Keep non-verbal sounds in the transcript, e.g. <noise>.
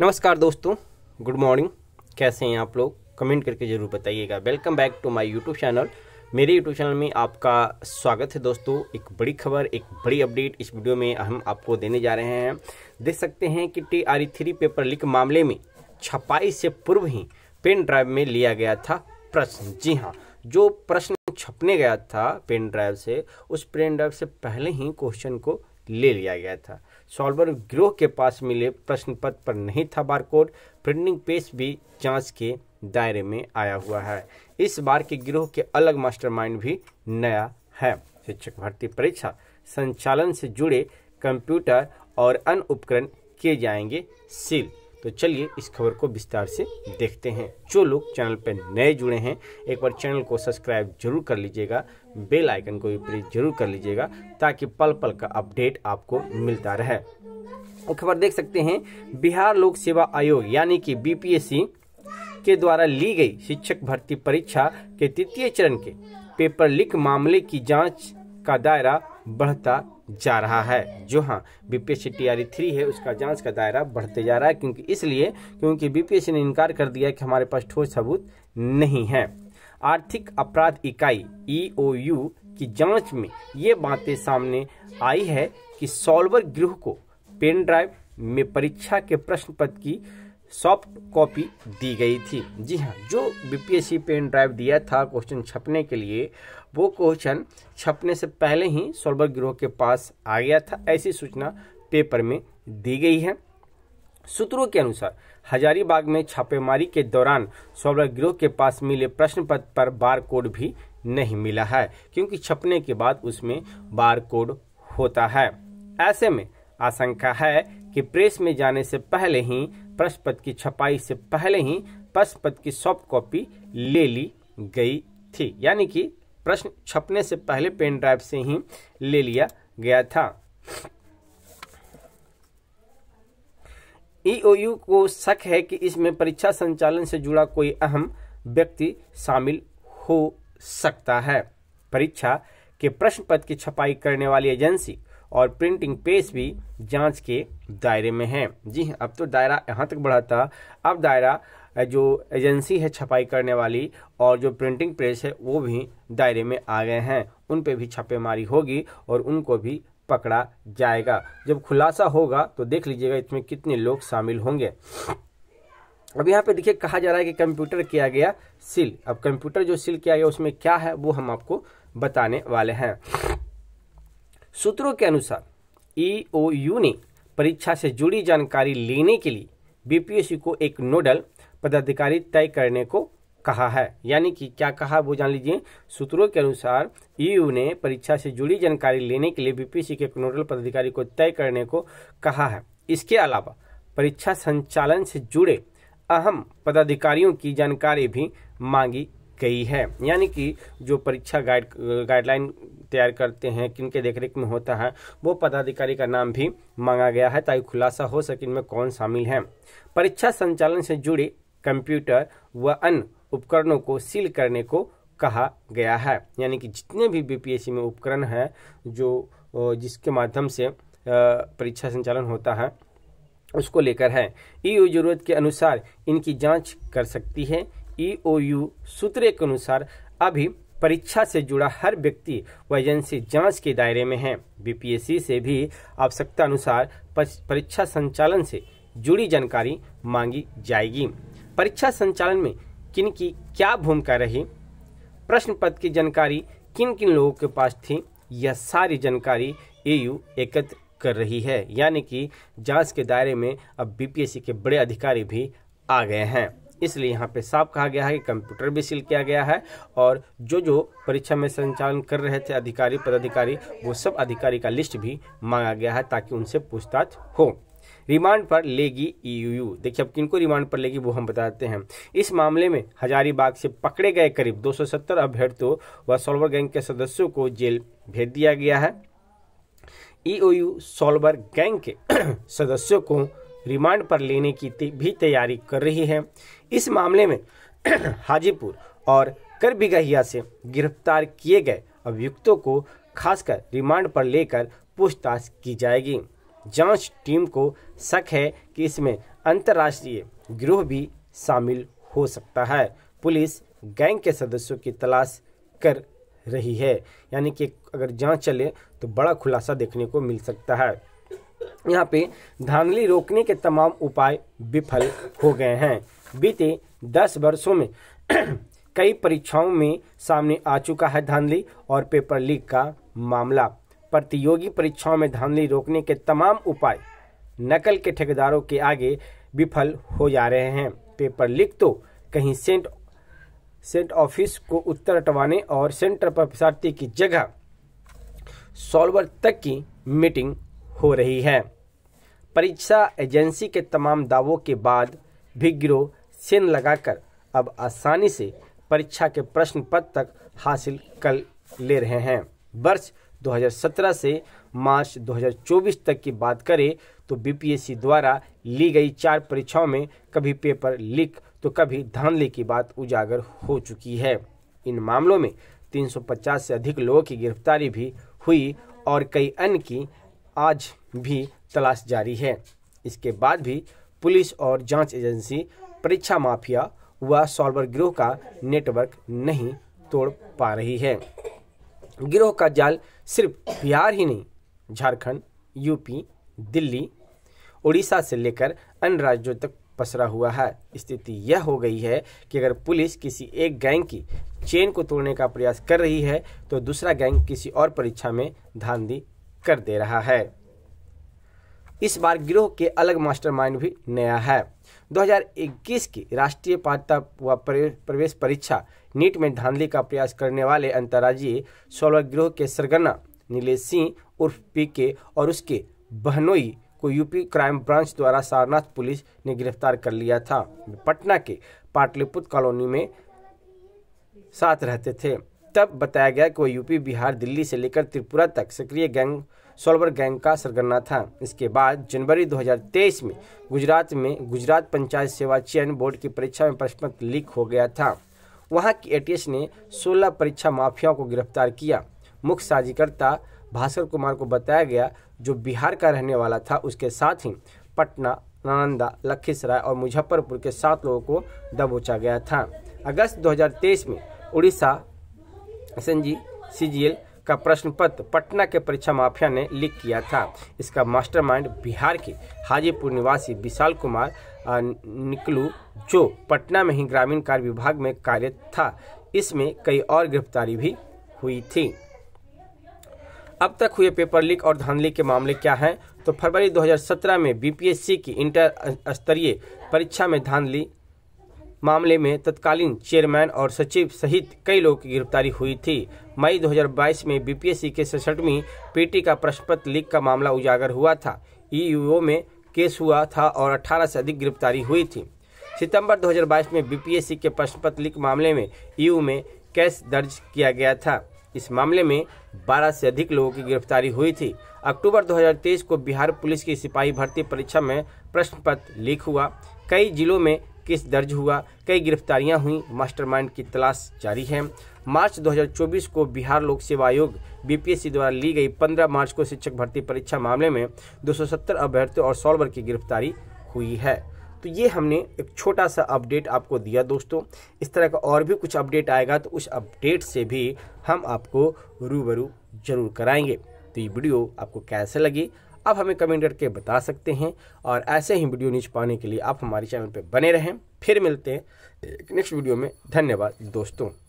नमस्कार दोस्तों good morning कैसे हैं आप लोग कमेंट करके ज़रूर बताइएगा welcome back to my YouTube channel मेरे यूट्यूब चैनल में आपका स्वागत है दोस्तों एक बड़ी खबर एक बड़ी अपडेट इस वीडियो में हम आपको देने जा रहे हैं देख सकते हैं कि T R three paper leak मामले में छपाई से पूर्व ही पेन ड्राइव में लिया गया था प्रश्न जी हाँ जो प्रश्न छपने गया था पेन ड्राइव से उस पेन ड्राइव से पहले ही क्वेश्चन को ले लिया गया था सॉल्वर ग्रोह के पास मिले प्रश्न पत्र पर नहीं था बारकोड प्रिंटिंग पेज भी जांच के दायरे में आया हुआ है इस बार के गिरोह के अलग मास्टरमाइंड भी नया है शिक्षक भर्ती परीक्षा संचालन से जुड़े कंप्यूटर और अन्य उपकरण किए जाएंगे सील तो चलिए इस खबर को विस्तार से देखते हैं जो लोग चैनल पर नए जुड़े हैं एक बार चैनल को सब्सक्राइब जरूर कर लीजिएगा बेल आइकन को भी प्रेस जरूर कर लीजिएगा ताकि पल पल का अपडेट आपको मिलता रहे खबर देख सकते हैं बिहार लोक सेवा आयोग यानी कि बीपीएससी के द्वारा ली गई शिक्षक भर्ती परीक्षा के तृतीय चरण के पेपर लीक मामले की जांच का दायरा बढ़ता जा रहा है जो हाँ B P S T three है उसका जांच का दायरा बढ़ते जा रहा है क्योंकि इसलिए क्योंकि बीपीएससी ने इनकार कर दिया कि हमारे पास ठोस सबूत नहीं है आर्थिक अपराध इकाई ईओयू e की जांच में ये बातें सामने आई है कि सॉल्वर गृह को पेन ड्राइव में परीक्षा के प्रश्न पत्र की सॉफ्ट कॉपी दी गई थी जी हाँ जो बीपीएससी पेन ड्राइव दिया था क्वेश्चन छपने के लिए वो क्वेश्चन छपने से पहले ही सोलबर गिरोह के पास आ गया था ऐसी सूचना पेपर में दी गई है सूत्रों के अनुसार हजारीबाग में छापेमारी के दौरान सोलर गिरोह के पास मिले प्रश्न पत्र पर बार कोड भी नहीं मिला है क्योंकि छपने के बाद उसमें बार कोड होता है ऐसे में आशंका है कि प्रेस में जाने से पहले ही प्रश्न पत्र की छपाई से पहले ही प्रश्न पत्र की सॉफ्ट कॉपी ले ली गई थी यानी कि प्रश्न छपने से पहले पेन ड्राइव से ही ले लिया गया था ईओयू e को शक है कि इसमें परीक्षा संचालन से जुड़ा कोई अहम व्यक्ति शामिल हो सकता है परीक्षा के प्रश्न पत्र की छपाई करने वाली एजेंसी और प्रिंटिंग पेस भी जांच के दायरे में है जी हाँ, अब तो दायरा यहाँ तक बढ़ा था अब दायरा जो एजेंसी है छपाई करने वाली और जो प्रिंटिंग प्रेस है वो भी दायरे में आ गए हैं उन पे भी छापेमारी होगी और उनको भी पकड़ा जाएगा जब खुलासा होगा तो देख लीजिएगा इसमें कितने लोग शामिल होंगे अब यहाँ पे देखिए कहा जा रहा है कि कंप्यूटर किया गया सील अब कंप्यूटर जो सील किया गया उसमें क्या है वो हम आपको बताने वाले हैं सूत्रों के अनुसार ई e ने परीक्षा से जुड़ी जानकारी लेने के लिए बीपीएससी को एक नोडल पदाधिकारी तय करने को कहा है यानी कि क्या कहा वो जान लीजिए सूत्रों के अनुसार ईयू ने परीक्षा से जुड़ी जानकारी लेने के लिए बीपीसी के नोडल पदाधिकारी को तय करने को कहा है इसके अलावा परीक्षा संचालन से जुड़े अहम पदाधिकारियों की जानकारी भी मांगी गई है यानी कि जो परीक्षा गाइड गाइडलाइन तैयार करते हैं किनके रेख में होता है वो पदाधिकारी का नाम भी मांगा गया है ताकि खुलासा हो सके इनमें कौन शामिल है परीक्षा संचालन से जुड़े कंप्यूटर व अन्य उपकरणों को सील करने को कहा गया है यानी कि जितने भी बी में उपकरण हैं जो जिसके माध्यम से परीक्षा संचालन होता है उसको लेकर है ई ओ जरूरत के अनुसार इनकी जांच कर सकती है ई e ओ यू सूत्र के अनुसार अभी परीक्षा से जुड़ा हर व्यक्ति व एजेंसी जांच के दायरे में है बीपीएससी से भी आवश्यकता अनुसार परीक्षा संचालन से जुड़ी जानकारी मांगी जाएगी परीक्षा संचालन में किन की क्या भूमिका रही प्रश्न पत्र की जानकारी किन किन लोगों के पास थी यह सारी जानकारी एयू एकत्र कर रही है यानी कि जांच के दायरे में अब बीपीएससी के बड़े अधिकारी भी आ गए हैं इसलिए यहाँ पे साफ कहा गया है कि कंप्यूटर भी सील किया गया है और जो जो परीक्षा में संचालन कर रहे थे अधिकारी पदाधिकारी वो सब अधिकारी का लिस्ट भी मांगा गया है ताकि उनसे पूछताछ हो रिमांड पर लेगी ईयूयू e देखिए अब किनको रिमांड पर लेगी वो हम बताते हैं इस मामले में हजारीबाग से पकड़े गए करीब 270 अभ्यर्थियों व सोलवर गैंग के सदस्यों को जेल भेज दिया गया है ईओयू e सोलवर गैंग के <clears throat> सदस्यों को रिमांड पर लेने की भी तैयारी कर रही है इस मामले में <clears throat> हाजीपुर और करबिगहिया से गिरफ्तार किए गए अभियुक्तों को खासकर रिमांड पर लेकर पूछताछ की जाएगी जांच टीम को शक है कि इसमें अंतर्राष्ट्रीय गिरोह भी शामिल हो सकता है पुलिस गैंग के सदस्यों की तलाश कर रही है यानी कि अगर जांच चले तो बड़ा खुलासा देखने को मिल सकता है यहाँ पे धांधली रोकने के तमाम उपाय विफल हो गए हैं बीते दस वर्षों में <clears throat> कई परीक्षाओं में सामने आ चुका है धांधली और पेपर लीक का मामला प्रतियोगी परीक्षाओं में धांधली रोकने के तमाम उपाय नकल के ठेकेदारों के आगे विफल हो जा रहे हैं पेपर लीक तो कहीं सेंट सेंट ऑफिस को उत्तर अटवाने और सेंटर पर प्रसारती की जगह सॉल्वर तक की मीटिंग हो रही है परीक्षा एजेंसी के तमाम दावों के बाद भी गिरोह सेन लगाकर अब आसानी से परीक्षा के प्रश्न पत्र तक हासिल कर ले रहे हैं वर्ष 2017 से मार्च 2024 तक की बात करें तो बीपीएससी द्वारा ली गई चार परीक्षाओं में कभी पेपर लीक तो कभी धांधली की बात उजागर हो चुकी है इन मामलों में 350 से अधिक लोगों की गिरफ्तारी भी हुई और कई अन्य की आज भी तलाश जारी है इसके बाद भी पुलिस और जांच एजेंसी परीक्षा माफिया व सॉल्वर गिरोह का नेटवर्क नहीं तोड़ पा रही है गिरोह का जाल सिर्फ बिहार ही नहीं झारखंड यूपी दिल्ली उड़ीसा से लेकर अन्य राज्यों तक पसरा हुआ है स्थिति यह हो गई है कि अगर पुलिस किसी एक गैंग की चेन को तोड़ने का प्रयास कर रही है तो दूसरा गैंग किसी और परीक्षा में धांधली कर दे रहा है इस बार गिरोह के अलग मास्टरमाइंड भी नया है 2021 की राष्ट्रीय पात्रता व प्रवेश परीक्षा नीट में धांधली का प्रयास करने वाले अंतर्राज्यीय सोलह गिरोह के सरगना नीलेश सिंह उर्फ पीके और उसके बहनोई को यूपी क्राइम ब्रांच द्वारा सारनाथ पुलिस ने गिरफ्तार कर लिया था पटना के पाटलिपुत्र कॉलोनी में साथ रहते थे तब बताया गया कि वह यूपी बिहार दिल्ली से लेकर त्रिपुरा तक सक्रिय गैंग सोलवर गैंग का सरगना था इसके बाद जनवरी 2023 में गुजरात में गुजरात पंचायत सेवा चयन बोर्ड की परीक्षा में प्रश्न लीक हो गया था वहां की एटीएस ने 16 परीक्षा माफियाओं को गिरफ्तार किया मुख्य साजिकर्ता भास्कर कुमार को बताया गया जो बिहार का रहने वाला था उसके साथ ही पटना नालंदा लखीसराय और मुजफ्फरपुर के सात लोगों को दबोचा गया था अगस्त 2023 में उड़ीसा एस एन का प्रश्न पत्र पटना के परीक्षा माफिया ने लीक किया था इसका मास्टरमाइंड बिहार के हाजीपुर निवासी विशाल कुमार निकलू जो पटना में ही ग्रामीण कार्य विभाग में कार्यरत था इसमें कई और गिरफ्तारी भी हुई थी अब तक हुए पेपर लीक और धान लीक के मामले क्या हैं तो फरवरी 2017 में बीपीएससी की इंटर स्तरीय परीक्षा में धान मामले में तत्कालीन चेयरमैन और सचिव सहित कई लोगों की गिरफ्तारी हुई थी मई 2022 में बीपीएससी के सड़सठवीं पीटी का प्रश्न पत्र लीक का मामला उजागर हुआ था ईयूओ में केस हुआ था और 18 से अधिक गिरफ्तारी हुई थी सितंबर 2022 में बीपीएससी के प्रश्न पत्र लीक मामले में ईयू में केस दर्ज किया गया था इस मामले में 12 से अधिक लोगों की गिरफ्तारी हुई थी अक्टूबर 2023 को बिहार पुलिस की सिपाही भर्ती परीक्षा में प्रश्न पत्र लीक हुआ कई जिलों में केस दर्ज हुआ कई गिरफ्तारियां हुई मास्टरमाइंड की तलाश जारी है मार्च 2024 को बिहार लोक सेवा आयोग बीपीएससी द्वारा ली गई 15 मार्च को शिक्षक भर्ती परीक्षा मामले में 270 अभ्यर्थियों और सॉल्वर की गिरफ्तारी हुई है तो ये हमने एक छोटा सा अपडेट आपको दिया दोस्तों इस तरह का और भी कुछ अपडेट आएगा तो उस अपडेट से भी हम आपको रूबरू जरूर कराएंगे तो ये वीडियो आपको कैसे लगी आप हमें कमेंट करके बता सकते हैं और ऐसे ही वीडियो नीच पाने के लिए आप हमारे चैनल पर बने रहें फिर मिलते हैं नेक्स्ट वीडियो में धन्यवाद दोस्तों